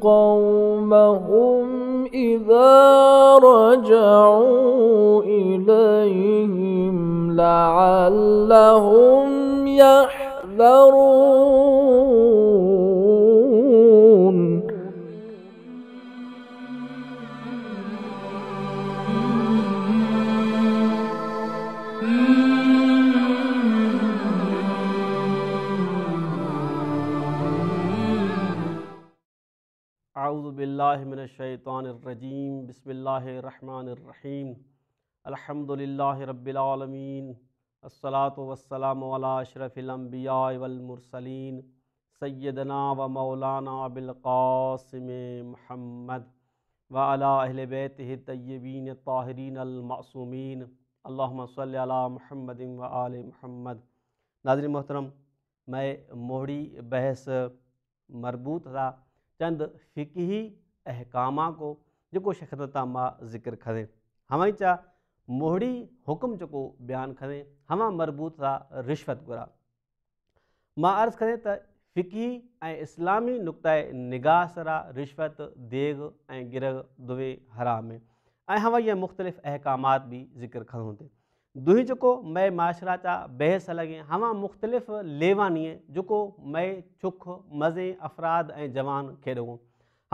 قومهم إذا رجعوا إليهم لعلهم يحذرون باللہ من الشیطان الرجیم بسم اللہ الرحمن الرحیم الحمد اللہ رب العلمین اشرف الانبیاء والمرسلین سیدنا و مولانا بالقاسم محمد و اہل بیتہ طیبین طاہرین المعصومین اللہم صلی علی محمد و آل محمد ناظرین محترم میں موڑی بحث مربوط تھا چند فقہی अहकामा को जेको शखदता मां ज़िकिर कंदे हवाई चा मोहिड़ी हुकुम जो बयानु खणे हवा मरबूत रा रिश्वत घुरा मां अर्ज़ु करें त फ़िकी ऐं इस्लामी नुक़्ताए निगाह रा रिश्वत देग ऐं गिरह दुवे हराम में ऐं हवई इहा मुख़्तलिफ़ अहकामात बि ज़िक्र कयूं त दुं जेको मय माशरा चा बहसु लॻे हवा मुख़्तलिफ़ लेवानी जेको मय चुख मज़े अफ़राद ऐं जवान खेॾऊं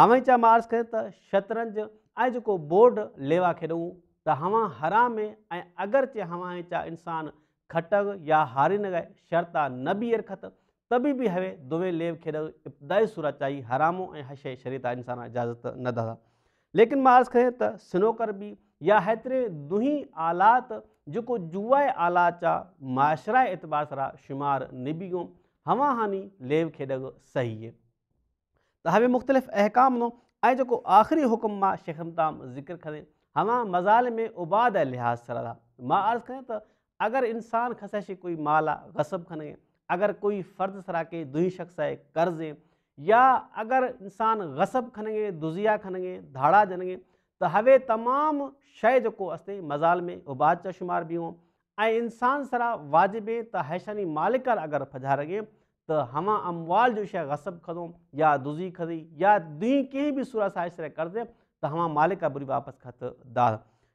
हवां छा मार्स खं त शतरंज ऐं जेको बोर्ड लेवा खेॾूं त हवा हराम ऐं अगरि च हवा चा इंसान खटग या हारी न शर्त शर्ता न बि अरखत त बि हवे दुवे लेव खेॾ इब्तिदाई सूरत आई हरामो ऐं शरीत शरीता इंसान इजाज़त न दादा लेकिन मार्स खएं त स्नोकर बि या हेतिरे दुही आलात जेको जुआए आलातशराए एतबार सां शुमार निबी हुओ हवा हानी लेव खेॾ सही आहे تو ہاں مختلف احکام نو جو کو آخری حکم ما شیخ تام ذکر کریں ہما مزال میں ہے لحاظ اللہ ما عرض کریں تو اگر انسان خسے شی کوئی مالا غصب کھنے اگر کوئی فرض سرا کے دوئی شخص ہے کرزیں یا اگر انسان غصب کنگیں دزیا کنگیں دھاڑا جنے تو ہوے ہاں تمام شے جو کو مزال میں عباد چا شمار بھی ہوں انسان سرا تحیشنی مالکر اگر پھجھا اگر ہیں تو ہما اموال جو شئے غصب کدم یا دوزی کھدی یا دین کی بھی سورہ سائش اشرح کر دے تو ہما مالکہ بری واپس کھت دا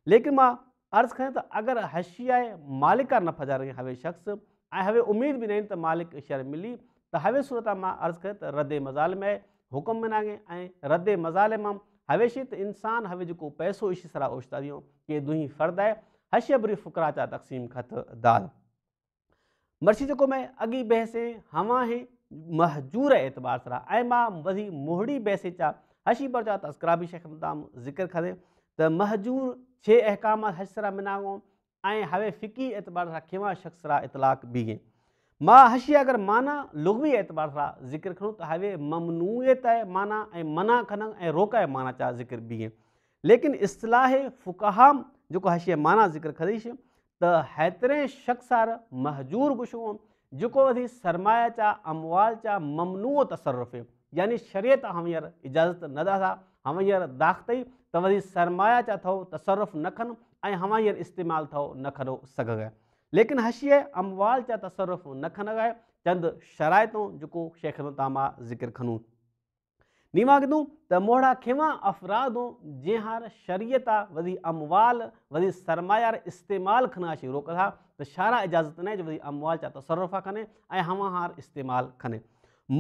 لیکن ماں عرض کیں تو اگر حشی آئے مالکہ ہیں ہوے شخص آئے ہوے امید بھی نہیں تو مالک اشرہ ملی تو ہوے صورتہ ماں عرض کریں تو رد مظالم ہے حکم میں آگے آئیں رد مظالم ہم ہویشی شیط انسان ہوے جو کو پیسو اسی سرہ اشرا دیوں کہ دہی فرد آئے حشی بری چاہ تقسیم کھت دا مرشی کو میں اگی بحثیں ہواں ہیں محجور اعتبار سرا ایما وزی موہڑی بحثیں چا حشی پرچا ذکر کھدے تو محجور احکامات ہش سرا مناؤں آئیں ہوے فقی اعتبار سرا کھیما شخص سرا اطلاق بھی ما ہشی اگر مانا لغوی اعتبار سرا ذکر کروں تو ہوے ہے مانا منع منا روکا ہے مانا چا ذکر بھی ہیں لیکن اصطلاح فقہام جو کو حشی مانا ذکر خدش त हेतिरे शार महज़ूर गुशूअमि जेको वधी सरमाया चा अमवाल चा ममनूअ तसरफ़ु यानी शरेत हव हींअर इजाज़त न दा हवाई हींअर दाख़्तई त वरी सरमाया चा थो तसरफ़ न खनि ऐं हवा हींअर इस्तेमालु अथव न खणो सघाए लेकिन हशिये अमवाल चा तसरफ़ न खनॻाए चंद शराइतो जेको शेख़ तामा ज़िकिर खनि निमा किधूं त मोहिड़ा खेवां अफ़रादूं जंहिं हार शरीयत आहे वरी अमवाल वरी सरमाया इस्तेमालु खना शुरू कंदा त छा इजाज़त नाहे वरी अमुवाल चा त सरोफा खनि ऐं हवां हार इस्तेमालु खने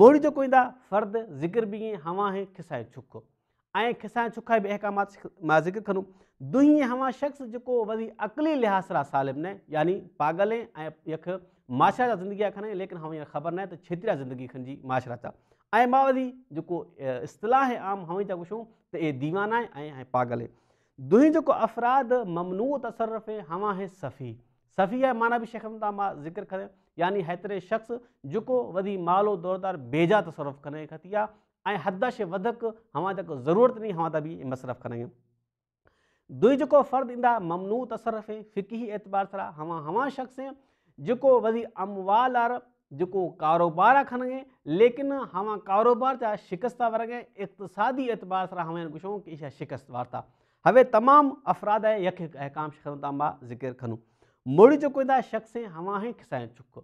मोड़ी जेको ईंदा फर्द ज़िकिरिसाए छुख ऐं खिसाए खिसाए छुखाए बि मां ज़िक्र कंदुमि दुही हवा शख़्स जेको वरी अकली लिहाज़ लिहाज़रा सालिम न यानी पागल ऐं यख माशरा जा ज़िंदगी जा खने लेकिन ख़बर न आहे त छेतिया ज़िंदगी खनजी माशरा था ऐं मां वरी जेको इस्तिलाह आम हवाई त पुछूं त इहे दीवाना आहे ऐं पागलै दुइ जेको अफ़राद ममनू तसरफे हवा है सफ़ी सफ़ी ऐं माना बि शखां मां ज़िक्री हेतिरे शख़्स जेको वधी मालो दौरदार बेजा तसरफ़ु कंदे खाती आहे ऐं हद श वधीक हवा त को ज़रूरत न हवा त बि मसरफ़ कंदा आहियूं दुई जेको फ़र्दु ईंदा ममनू तसरफे फ़िकी एतबार सां हवा हवा शख़्स जेको वधी अमवाल आर जो कारोबार आहे खने लेकिन हवा कारोबार जा शिकस्त वर्गे इकतसादी एतबार से हवा पुछूं कि छा शिकस्त वारता हवे तमाम अफ़राद ऐं यक ऐं मां जिक्र खनू मुड़ी चुको था शख़्स हवा ही खिसाए छुख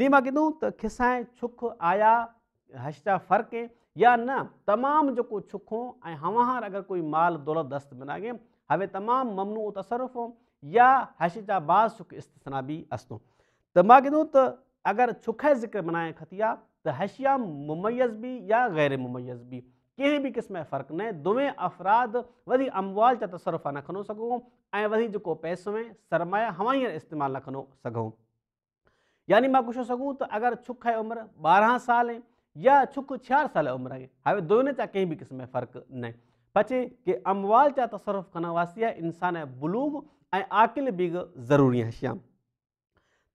नी मां किधूं त खिसाए छुख आया हशा फ़र्क फ़र्के या न तमाम जो छुखो ऐं हवा हार कोई माल दौलत दस्त में लॻियुमि हवे तमाम ममनू तसरफ हो या हश जा इस्तना भी अस्तों तो मां किधूं तो अगरि छुख जे ज़िक्र मनाए खतिया त हशियम मुमयस बि या ग़ैरमयस बि कंहिं बि क़िस्म जो न आहे अफ़राद वरी अमवल जा तसरफ़ा न खणो सघूं ऐं वरी जेको पैसो आहे सरमाया हवाईअ इस्तेमालु न खणो सघूं यानी मां पुछो सघूं त अगरि छुख जे उमिरि ॿारहं साल या छुख छहार साल उमिरि आहे हाणे दोने जा कंहिं बि क़िस्म जो न बचे की अम्वाल जा तस्रफ़ु करण वासी इंसान ऐं आकिल बिग ज़रूरी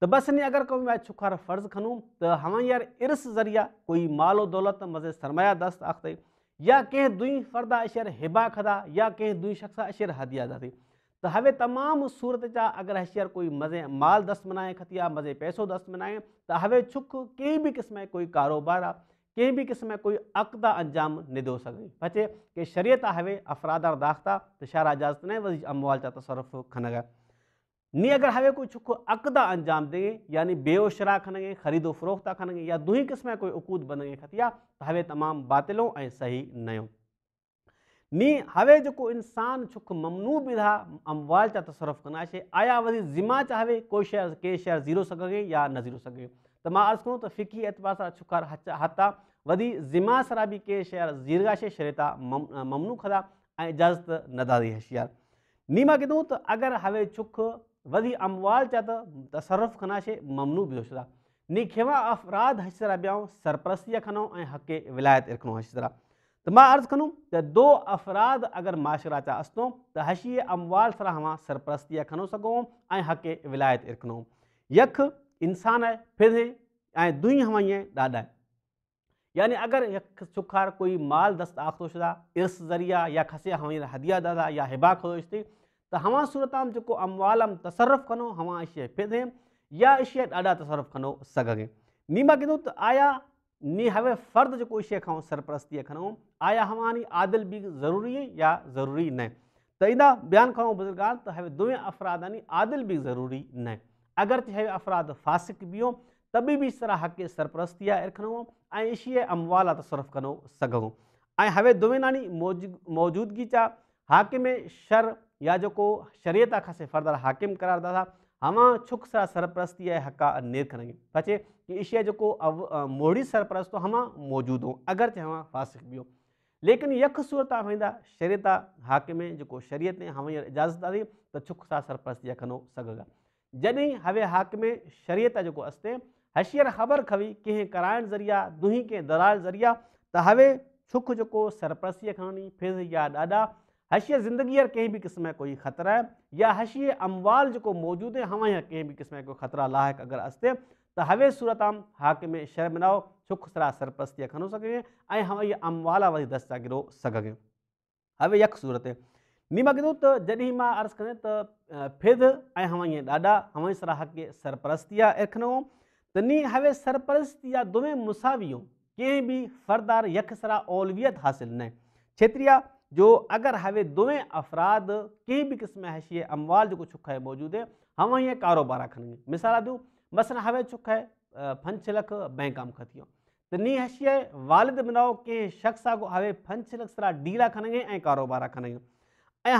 تو بس نہیں اگر کوئی میں چھکار فرض کھنوں تو ہمیں یار عرص ذریعہ کوئی مال و دولت مزے سرمایہ دست آختے یا کہیں دئی فردہ اشیر حبا کھدا یا کہیں دئی شخصہ اشیر حدیہ داتے تو ہے تمام صورت چاہ اگر اشیر کوئی مزے مال دست منائے کھتیا مزے پیسو دست منائے تو ہبے چھک کہیں بھی قسم کے کوئی کاروبار کہیں بھی قسم کے کوئی اقدہ انجام سکتے بچے کہ شریعت آئے افراد اور داختہ تو شہرہ جازت نہیں تصورف خنگ ہے नी अगरि हव कोई छुखु अक़ददा अंजाम ॾिए यानी बेओशरा खने ख़रीदो फिरोख्ता खनगे या दुहि क़िस्म कोई کوئی عقود खती आहे हवे तमामु बातिलो ऐं सही नओं नी हवे जेको इंसानु छुखु ममनू ॿुधा अम्वाल जा त सरफु कंदा आया वरी ज़िम्मा चा हवे कोई शइ के शेयर ज़ीरो सघे या न ज़ीरो सघे त تو अर्ज़ु कंदो त फ़िकी एतवार सां छुखारु हता वधी ज़िम्मा सारा बि के शेयर ज़ीरा शइ शरेता ममनू खदा ऐं इजाज़त न दारीशियार नी मां कंदु त हवे ودھی اموال چاہتا تصرف کھنا شے ممنوع بھی ہوشید نیواں افراد حسرا بیاؤں سرپرستی ولایت ارکنوں عرق تو ماں عرض کہ دو افراد اگر معاشرہ چاہوں تو حشیے اموال سرا ہماں سرپرستی کھنو این حق ولایت ارکنوں یک انسان ہے پھر این دوئی ہمائی ہیں دادا یعنی اگر یک چکھار کوئی مال دست آخت شدہ عرص ذریعہ یا ہمائی ہیں ہدیہ دادا یا حباق ہوتے त हवा सूरत आम जेको अमवाला तसरफ़ कंदो हवा इशि फैदेम या इशिया ॾाढा तसरफ़ कंदो सघंगे नीमा किथो त आया नी हवे फ़र्द जेको इशिया खाऊं सरपरस्तीअ खनऊं आया हवानि आदिल बि ज़रूरी या ज़रूरी न त ईंदा बयानु खाऊं बुज़ुर्ग त हवे दुए अफ़रादानी आदिल बि ज़रूरी न आहे अगरि त हवे अफ़राद फासिक बीहो त बि तराह हाक सरपरस्ती आहे खनऊं ऐं इशिया अमवाल तसरफ़ कंदो सघूं ऐं हवे दुए नानी मौजू मौजूदगी जा हाकिम शर یا جو کو شریعت آخا کھسے فردر حاکم قرار دا ہمان چھک سا سرپرستی ہے حکا نیر کرنگی بچے کہ اشیاء جو کو موڑی سرپرست تو ہمان موجود ہو اگرچہ ہمان فاسق بھی ہو لیکن یک صورت سورتہ دا شریعت حاکم ہے جو کو شریعت نے ہمان اجازت دیں تو چھک سا سرپرستی ہے کھنو جنہی جدی حاکم ہے شریعت جو کو استے حشیر خبر کھوی کہیں کرائن ذریعہ دوں کے درائل ذریعہ توے چھک جو کو سرپرستی ہے کھنو نہیں پھر یا ڈاڈا حشیہ زندگی ہر کہیں بھی قسم ہے کوئی خطرہ ہے یا حشیہ اموال جو کو موجود ہے ہمیں ہر کہیں بھی قسم ہے کوئی خطرہ لاحق اگر استے تو ہوے صورت آم حاکم میں شرمناؤ چھک سرا سرپرستیاں کھو سکیں ہمیں یہ اموالا وزی دستا گرو سکیں ہوے یک صورت ہے کے دو تو جدی ماں عرض کریں تو ہمیں یہ ڈاڈا ہمیں سرا حق سرپرستی تو تنی ہوے سرپرستی دونیں مساویوں کہیں بھی فردار یک سرا اولویت حاصل نہیں چھتریہ جو اگر ہوے دونیں افراد کی بھی قسم حشی اموال جو ہے موجود ہے ہاں یہ کاروبار گے مثال دوں مثلا ہوے چھ ہے فنچ لکھ بینک آم کھتی ت نی ہشیے والد مناؤ کخس آ گے پنش لکھ سرا ڈھیلا کنگے کاروبار کنگ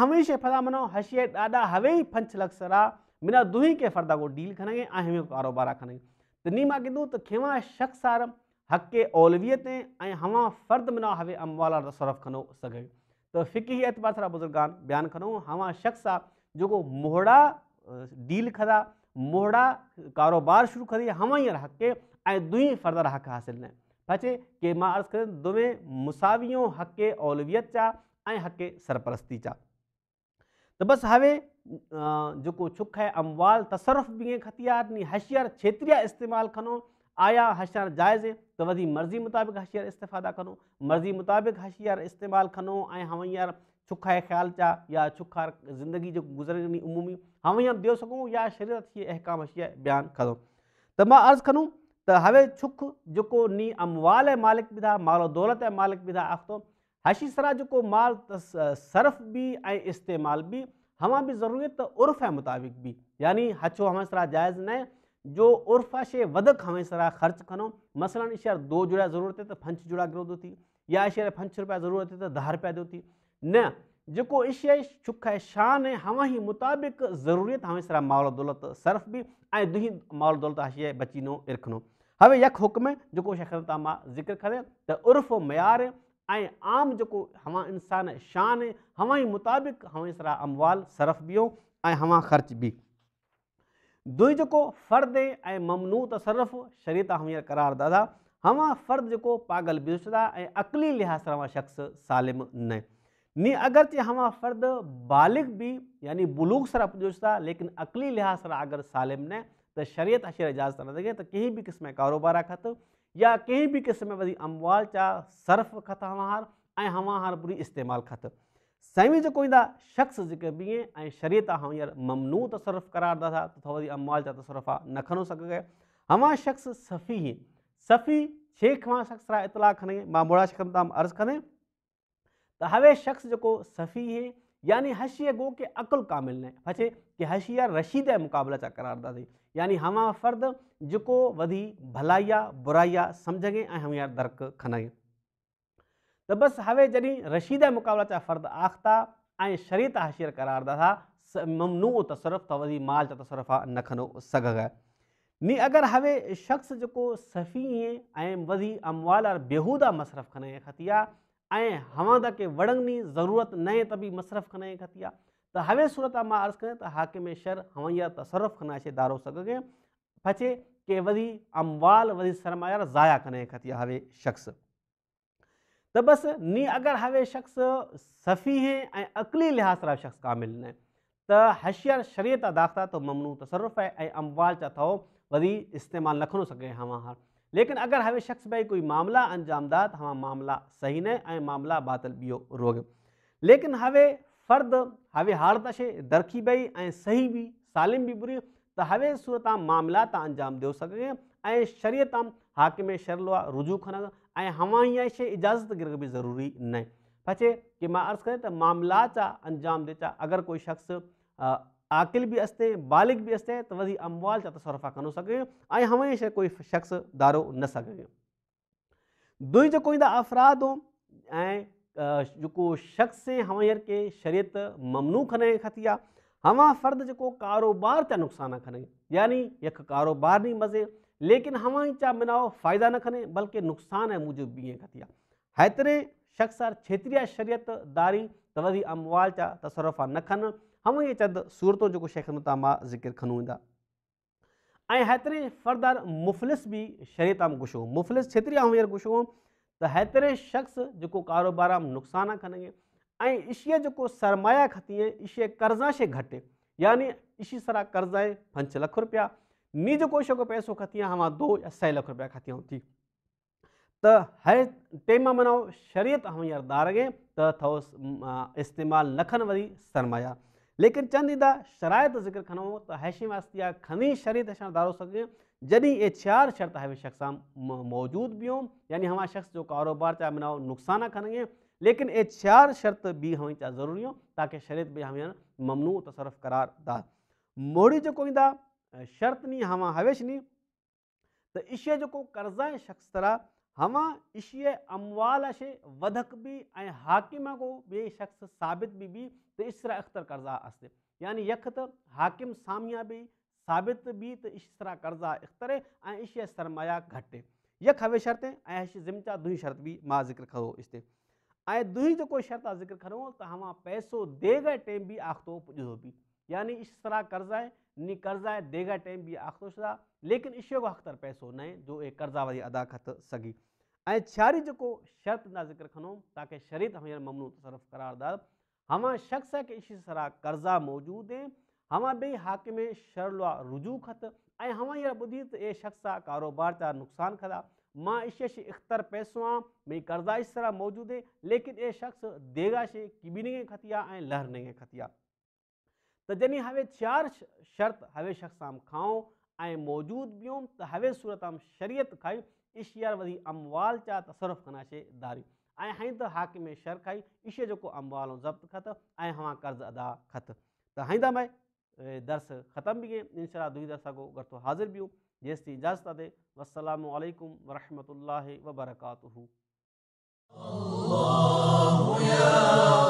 ہمیشہ فلا منو ہشیے ڈادا ہوے ہی پنچ لکھ سرا منا دویں فرد آ گو ڈھیل کنگے کاروبار نیما شخص حق کے اولویتیں ہوا فرد مناؤ ہوے اموالہ سرف کنو سگے تو فکی اعتبار سارا بزرگان بیان کرو ہم ہاں شخص آ جو موہڑا ڈیل کھدا موہڑا کاروبار شروع کری ہواں آئے دون فردہ ر کے حاصل نہیں ماں بچے کریں دیں مساویوں حق اولویت چاہ آئے حق سرپرستی چاہ تو بس ہوئے جو کو چھک ہے اموال تصرف بھی ہیں کھتیار نہیں ہتھیار چھتریہ استعمال کھنوں आया हशियार जाइज़े त वधी मर्ज़ी मुताबिक़ हशियार इस्तेफ़ादा कंदो मर्ज़ी मुताबिक़ हशियार इस्तेमालु खनो ऐं हवई हार छुखाए ख़्यालु चा या छुखार ज़िंदगी जेको गुज़रे नी उमू हवई ॾेई सघूं या शरीरत हीअ अहकाम हशिया बयानु कंदो त मां अर्ज़ु कंदुमि त हवे छुखु जेको नी अमवाल ऐं मालिक बि था मालो दौलत ऐं मालिक बि था आख़्तो हशी सरा जेको माल त सर्फ़ बि ऐं इस्तेमालु बि हवा बि ज़रूरी त उर्फ़ जे मुताबिक़ बि यानी हछो हवी सरा जाइज़ न जो उर्फ़ शइ वधीक हमेशह ख़र्चु खणो मसलनि इशार दो जुड़ु ज़रूरत ضرورت त फंछ जुड़ा ग्रोहो थो थी या इशि पंछ ضرورت ज़रूरत आहे त दह रुपिया थो थी न जेको इशि सुख ऐं शान ऐं हवा ई मुताबिक़ ज़रूरत हमेशा माउल दौलत सर्फ़ बि ऐं दुहि माउ दौलत हशि बचीनो इरखनो हवे यक हुकुम में जेको शख़्सा मां ज़िकर करे त उर्फ़ मयारु ऐं आम जेको हवा इंसानु शान हवा ई मुताबिक़ हमेशह अमवाल सर्फ़ ऐं हवा बि جو کو فرد ممنو ممنوع تصرف شریعت ہیر قرار دادا ہما فرد جو کو پاگل پوچھتا ہے اقلی لحاظ رہا شخص سالم نی اگر ہما فرد بالک بھی یعنی بلوک سر پستا لیکن اقلی لحاظ رہا اگر سالم نہ تو شریعت اشیر اجازت نہ کہیں بھی قسم کے کاروبار کا یا کہیں بھی قسم میں اموال چاہ صرف خط ہمار ہما ہار بری استعمال خط साईं जो ईंदा शख़्स जेके बिहे ऐं शरीत आहे हींअर ममनू तसरफ़ करार तसरफ़ु था त थो वरी अमाल जा तसरफ़ आहे न खणो सघे हवा शख़्स सफ़ी सफ़ी शइ खां शख़्स सां इतिलाउ खनिईं मां मुड़ाश कंदमि त अर्ज़ु खणे त हवे शख़्स जेको सफ़ी आहे यानी हशीअ गो के अकुल कामिल न आहे बचे की हशियार रशीद जे मुक़ाबले जा करार दासीं यानी हवा फ़र्द जेको वधी भलाई आहे बुराई आहे समुझे ऐं हमेअर दर्कु खने त बसि हवे जॾहिं रशीद मुक़ाबला जा फ़र्द आख़्ता ऐं शरीत करार करारदा ममनू तसरफ़ त वरी माल जा तसरफा न खनो सघ नी अगरि हवे शख़्स जेको सफ़ी ऐं वधी अमवाल और बेहूदा मसरफ़ खन जे खती आहे ऐं हवादा के वड़ंगनी ज़रूरत नएं त बि मसरफ़ खन जे खती आहे त हवे सूरत आहे मां अर्ज़ु कयां त हाकि शर हवैया तसरफ़ खन छे दारो सघे फचे के वरी अमवाल वरी सरमाया ज़ाया खन जे खती आहे हवे शख़्स त बसि नी अगरि हवे शख़्स सफ़ी हैं ऐं अकली लिहाज़ वारा शख़्स कामिल न आहे त हशियार शरीता दाख़्ता तो ममनू तसरफ ऐं अमवाल चा थो वरी इस्तेमालु न खणो सघे हवा हार लेकिन अगरि हवे शख़्स भई कोई मामला अंजामद मामला सही न ऐं मामला बातल बीहो रोग लेकिन हवे फ़र्दु हवे हार हारदशे दरखी भई ऐं सही बि सालिम बि बुरी त हवे सूरत मामला मामलात तां अंजाम ॾियो सघे ऐं शरीयताम हाकि शरलो आहे रुझु खण ऐं हवा ईअं शइ इजाज़त गिर बि ज़रूरी न आहे छा चए की मां अर्ज़ु कयां त मामलात जा अंजाम ॾेजा अगरि कोई शख़्स आकिल बि अस्ते बालिक बि अस्ते त वधी अमवाल जा तस्रफा खनो सघे ऐं हवा ई शइ कोई शख़्स धारो न सघे दूई जेको ईंदो अफ़राध ऐं जेको शख़्से हवाई हींअर के ममनू खन जे आहे हवा फ़र्दु जेको कारोबार जा नुक़सान यानी कारोबार नी मज़े लेकिन हवा ई चा मिनाओ फ़ायदा न खनि बल्कि नुक़सानु ऐं मुजिबि ईअं खाती आहे हेतिरे शख़्सारु जेतिरी आहे शरीयत दारी त अमवाल चा तसरफा न खन हम ये चंद सूरतों जो शेख शइ तव्हां मां ज़िकिर खनि वेंदा फरदार मुफ़लिस बि शरियत आम गुस हो मुफ़लिस हींअर घुसियो हुउमि त हेतिरे शख़्स जो कारोबार में नुक़सान खनि ऐं इशीअ जेको सरमाया खती है इशि कर्ज़ा से घटे याने इशी सरा कर्ज़ा पंज लख रुपया निज जेको को पैसो खती आहियां हवा दो या सौ लख रुपया खाती हूंदी त है टेमा मनाओ शरीयत हम यार दार गए त थो इस्तेमालु न खनि वरी सरमाया लेकिन चवंद ईंदा शराइत ज़िक्र खनो तो हैशी वास्ती आहे खनी शरीत दारो सके सघूं जॾहिं चार शर्त हीअ शख़्स सां मौजूदु बि हुयुमि यानी हवा शख़्स जो कारोबार चाहे मनाओ नुक़सानु खन लेकिन चार शर्त भी बि हवाई ज़रूरी हुओ ताकी शरीत बि हाणे ममनू तसरफ़ करार दा मोड़ी जेको ईंदा شرط نہیں ہاں ہویش نہیں تو اشی جو قرضہ شخص طرح ہاں عشی اموال شے ودھک بھی حاکمہ کو بے شخص ثابت بھی بھی تو اس طرح اختر قرضہ آستے یعنی یک حاکم سامیہ بھی ثابت بھی تو اس اختر ہے اخترے عشی سرمایہ گھٹے یک آئیں ہوش زمچہ دوئی شرط بھی ذکر کرو آئیں دوئی جو شرط شرطہ ذکر کرو ہم پیسو دے گئے ٹیم بھی آختو پج بھی یعنی اس طرح قرض ہے नि कर्ज़ा ऐं देगा टाइम बि आख़िरो आहे लेकिन इशो खां अख़्तर पैसो न जो ए कर्ज़ा वरी अदा कर सघी ऐं शारी जेको ना ज़िक्र खणिमि ताकी शरीत हींअर ममनू तशरफ़ु करारदार हवा शख़्स खे सरा कर्ज़ा मौजूदु हवा ॿेई हाकिम में शरलु आहे रुजू ख़त ऐं हवा हींअर ॿुधी त इहे शख़्स आहे कारोबार जा नुक़सानु ख़ता मां इख़्तर पैसो आहे मुंहिंजी कर्ज़ा इस तरह मौजूदु आहे लेकिन इहे शख़्स देगा शइ किबिन खे खती आहे ऐं लहर न खे खती आहे تو جی ہو تیار شرط ہوے شخصام کھاؤں موجود بیم تو ہوے سورت عام شریعت کھائی اشیار چاہ تصور داری ہاکم شرط کائی ایش جو اموال ہو ضبط خط ہاں قرض ادا خط تم درس ختم بھی ہوئے وسلام علیکم و رحمۃ اللہ وبرکاتہ